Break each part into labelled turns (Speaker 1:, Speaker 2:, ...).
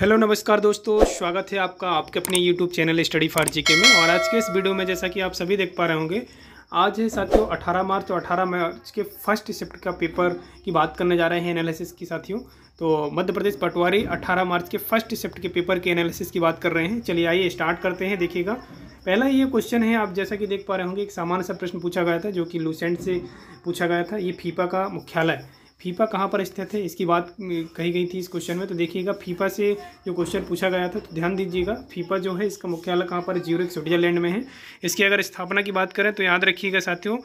Speaker 1: hello नमस्कार दोस्तों स्वागत है आपका आपके अपने YouTube channel study for GK में और आज के इस वीडियो में जैसा कि आप सभी देख पा रहे होंगे आज है साथियों 18 मार्च और 18 मार्च के फर्स्ट शिफ्ट का पेपर की बात करने जा रहे हैं एनालिसिस की साथियों तो मध्य प्रदेश पटवारी 18 मार्च के फर्स्ट शिफ्ट के पेपर के एनालिसिस की बात कर रहे हैं चलिए आइए स्टार्ट करते हैं देखिएगा पहला ये क्वेश्चन है आप जैसा कि देख पा रहे होंगे एक सामान्य सा प्रश्न पूछा गया था जो कि लूसेंट से पूछा गया था ये फीपा का मुख्यालय फीफा कहाँ पर स्थित है इसकी बात कही गई थी इस क्वेश्चन में तो देखिएगा फीफा से जो क्वेश्चन पूछा गया था तो ध्यान दीजिएगा फीफा जो है इसका मुख्यालय कहाँ पर ज्यूरिक स्विट्जरलैंड में है इसकी अगर स्थापना की बात करें तो याद रखिएगा साथियों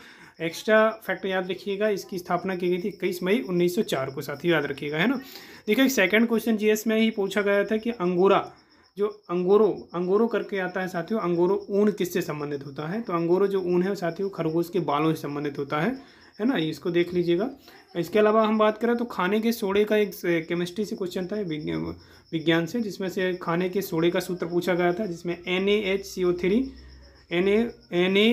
Speaker 1: एक्स्ट्रा फैक्ट याद रखिएगा इसकी स्थापना की गई थी इक्कीस मई 1904 को साथियों याद रखिएगा है ना देखिए सेकंड क्वेश्चन जीएस में ही पूछा गया था कि अंगोरा जो अंगोरो अंगोरो करके आता है साथियों अंगोरो ऊन किससे संबंधित होता है तो अंगोरो जो ऊन है साथियों खरगोश के बालों से संबंधित होता है है ना इसको देख लीजिएगा इसके अलावा हम बात करें तो खाने के सोड़े का एक केमिस्ट्री से क्वेश्चन था विज्ञान से जिसमें से खाने के सोड़े का सूत्र पूछा गया था जिसमें N A H C O three N A N A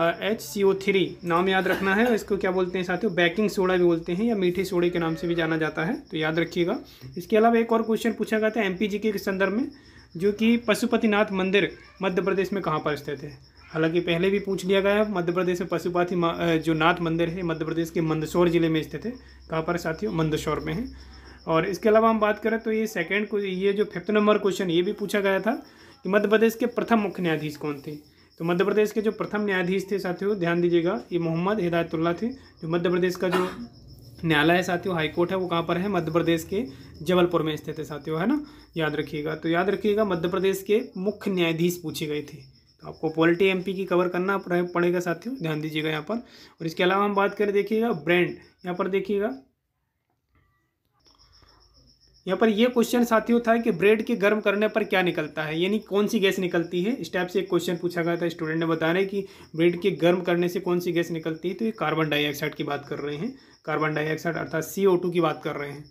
Speaker 1: H C O three नाम याद रखना है इसको क्या बोलते हैं साथियों बेकिंग सोडा भी बोलते हैं या मीठे सोडे के नाम से भी जाना जाता है तो याद रखिएगा इसके अलावा एक और क्वेश्चन पूछा गया था एम के संदर्भ में जो कि पशुपतिनाथ मंदिर मध्य प्रदेश में कहाँ पर स्थित है हालांकि पहले भी पूछ लिया गया है मध्य प्रदेश में पशुपाति जो नाथ मंदिर है मध्य प्रदेश के मंदसौर जिले में स्थित है कहाँ पर साथियों मंदसौर में है और इसके अलावा हम बात करें तो ये सेकेंड ये जो फिफ्थ नंबर क्वेश्चन ये भी पूछा गया था कि मध्य प्रदेश के प्रथम मुख्य न्यायाधीश कौन थे तो मध्य प्रदेश के जो प्रथम न्यायाधीश थे साथियों ध्यान दीजिएगा ये मोहम्मद हिदायतुल्ला थे जो मध्य प्रदेश का जो न्यायालय है साथियों हाईकोर्ट है वो कहाँ पर है मध्य प्रदेश के जबलपुर में स्थित है साथियों है ना याद रखिएगा तो याद रखिएगा मध्य प्रदेश के मुख्य न्यायाधीश पूछे गए थे तो आपको पॉलिटी एमपी की कवर करना पड़ेगा साथियों ध्यान दीजिएगा यहाँ पर और इसके अलावा हम बात करें देखिएगा ब्रांड यहाँ पर देखिएगा यहाँ पर यह क्वेश्चन साथियों था कि ब्रेड के गर्म करने पर क्या निकलता है यानी कौन सी गैस निकलती है इस टाइप से एक क्वेश्चन पूछा गया था स्टूडेंट ने बता रहे कि ब्रेड के गर्म करने से कौन सी गैस निकलती है तो ये कार्बन डाइऑक्साइड की बात कर रहे हैं कार्बन डाइऑक्साइड अर्थात सी की बात कर रहे हैं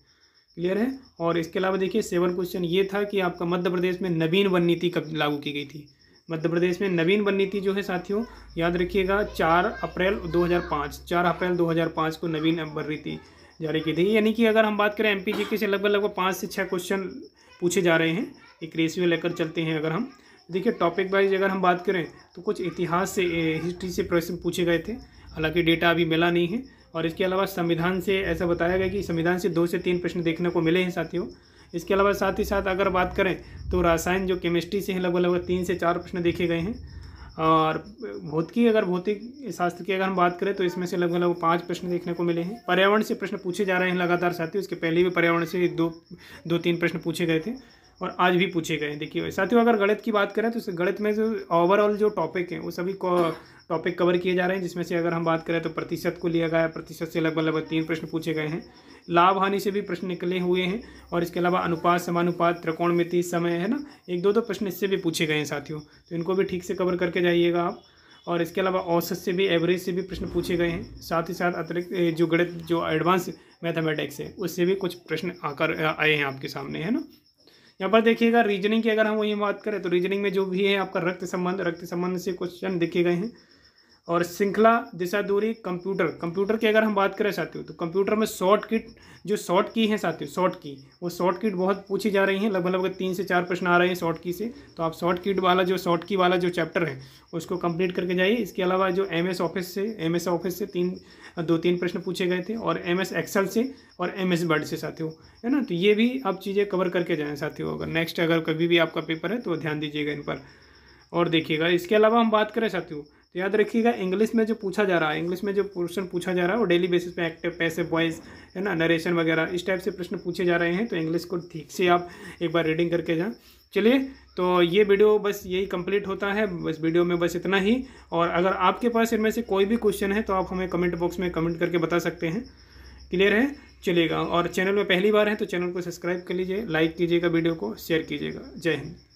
Speaker 1: क्लियर है और इसके अलावा देखिए सेवन क्वेश्चन ये था कि आपका मध्य प्रदेश में नवीन वन नीति कब लागू की गई थी मध्य प्रदेश में नवीन बनी जो है साथियों याद रखिएगा चार अप्रैल 2005 चार अप्रैल 2005 को नवीन बनी जारी की थी यानी कि अगर हम बात करें एम पी से लगभग लगभग पाँच से छः क्वेश्चन पूछे जा रहे हैं एक रेशियो लेकर चलते हैं अगर हम देखिए टॉपिक वाइज अगर हम बात करें तो कुछ इतिहास से हिस्ट्री से प्रश्न पूछे गए थे हालांकि डेटा अभी मिला नहीं है और इसके अलावा संविधान से ऐसा बताया गया कि संविधान से दो से तीन प्रश्न देखने को मिले हैं साथियों इसके अलावा साथ ही साथ अगर बात करें तो रासायन जो केमिस्ट्री से है लगभग लगभग तीन से चार प्रश्न देखे गए हैं और भौतिकी अगर भौतिक शास्त्र की अगर हम बात करें तो इसमें से लगभग लगभग पाँच प्रश्न देखने को मिले हैं पर्यावरण से प्रश्न पूछे जा रहे हैं लगातार साथ ही उसके पहले भी पर्यावरण से दो दो तीन प्रश्न पूछे गए थे और आज भी पूछे गए हैं देखिए साथियों अगर गणित की बात करें तो गणित में जो ओवरऑल जो टॉपिक हैं वो सभी टॉपिक कवर किए जा रहे हैं जिसमें से अगर हम बात करें तो प्रतिशत को लिया गया है प्रतिशत से लगभग लगभग तीन प्रश्न पूछे गए हैं लाभ हानि से भी प्रश्न निकले हुए हैं और इसके अलावा अनुपात समानुपात त्रिकोण समय है ना एक दो दो प्रश्न इससे भी पूछे गए हैं साथियों तो इनको भी ठीक से कवर करके जाइएगा आप और इसके अलावा औसत से भी एवरेज से भी प्रश्न पूछे गए हैं साथ ही साथ अतिरिक्त जो गणित जो एडवांस मैथमेटिक्स है उससे भी कुछ प्रश्न आकर आए हैं आपके सामने है ना यहाँ पर देखिएगा रीजनिंग की अगर हम वही बात करें तो रीजनिंग में जो भी है आपका रक्त संबंध रक्त संबंध से क्वेश्चन देखे गए हैं और श्रृंखला दिशा दूरी कंप्यूटर कंप्यूटर की अगर हम बात करें साथियों तो कंप्यूटर में शॉर्ट किट जो शॉर्ट की है साथियों शॉर्ट की वो शॉर्ट किट बहुत पूछी जा रही है लगभग लगभग तीन से चार प्रश्न आ रहे हैं शॉर्ट की से तो आप शॉर्ट किट वाला जो शॉर्ट की वाला जो चैप्टर है उसको कंप्लीट करके जाइए इसके अलावा जो एम ऑफिस से एम ऑफिस से तीन दो तीन प्रश्न पूछे गए थे और एम एक्सेल से और एम एस से साथियों है ना तो ये भी आप चीज़ें कवर करके जाएँ साथियों अगर नेक्स्ट अगर कभी भी आपका पेपर है तो ध्यान दीजिएगा इन पर और देखिएगा इसके अलावा हम बात करें साथियों याद रखिएगा इंग्लिश में जो पूछा जा रहा है इंग्लिश में जो क्वेश्चन पूछा जा रहा है वो डेली बेसिस पे एक्टिव पैसे वॉइस है ना नरेशन वगैरह इस टाइप से प्रश्न पूछे जा रहे हैं तो इंग्लिश को ठीक से आप एक बार रीडिंग करके जाएँ चलिए तो ये वीडियो बस यही कंप्लीट होता है बस वीडियो में बस इतना ही और अगर आपके पास इनमें से कोई भी क्वेश्चन है तो आप हमें कमेंट बॉक्स में कमेंट करके बता सकते हैं क्लियर है चलेगा और चैनल में पहली बार है तो चैनल को सब्सक्राइब कर लीजिए लाइक कीजिएगा वीडियो को शेयर कीजिएगा जय हिंद